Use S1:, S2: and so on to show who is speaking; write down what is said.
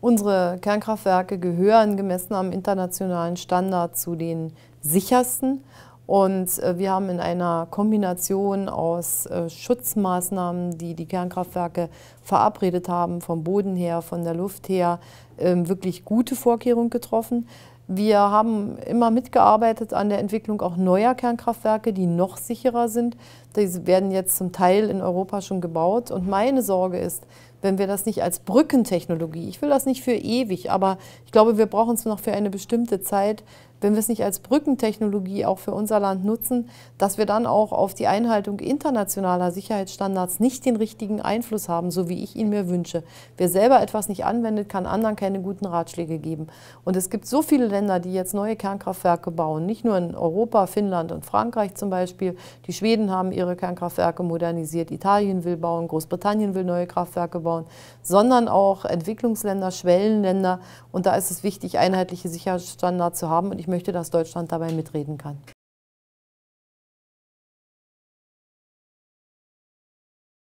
S1: Unsere Kernkraftwerke gehören gemessen am internationalen Standard zu den sichersten. Und äh, wir haben in einer Kombination aus äh, Schutzmaßnahmen, die die Kernkraftwerke verabredet haben, vom Boden her, von der Luft her, ähm, wirklich gute Vorkehrungen getroffen. Wir haben immer mitgearbeitet an der Entwicklung auch neuer Kernkraftwerke, die noch sicherer sind. Diese werden jetzt zum Teil in Europa schon gebaut. Und meine Sorge ist, wenn wir das nicht als Brückentechnologie, ich will das nicht für ewig, aber ich glaube, wir brauchen es noch für eine bestimmte Zeit, wenn wir es nicht als Brückentechnologie auch für unser Land nutzen, dass wir dann auch auf die Einhaltung internationaler Sicherheitsstandards nicht den richtigen Einfluss haben, so wie ich ihn mir wünsche. Wer selber etwas nicht anwendet, kann anderen keine guten Ratschläge geben. Und es gibt so viele Länder, Länder, die jetzt neue Kernkraftwerke bauen, nicht nur in Europa, Finnland und Frankreich zum Beispiel, die Schweden haben ihre Kernkraftwerke modernisiert, Italien will bauen, Großbritannien will neue Kraftwerke bauen, sondern auch Entwicklungsländer, Schwellenländer. Und da ist es wichtig, einheitliche Sicherheitsstandards zu haben. Und ich möchte,
S2: dass Deutschland dabei mitreden kann.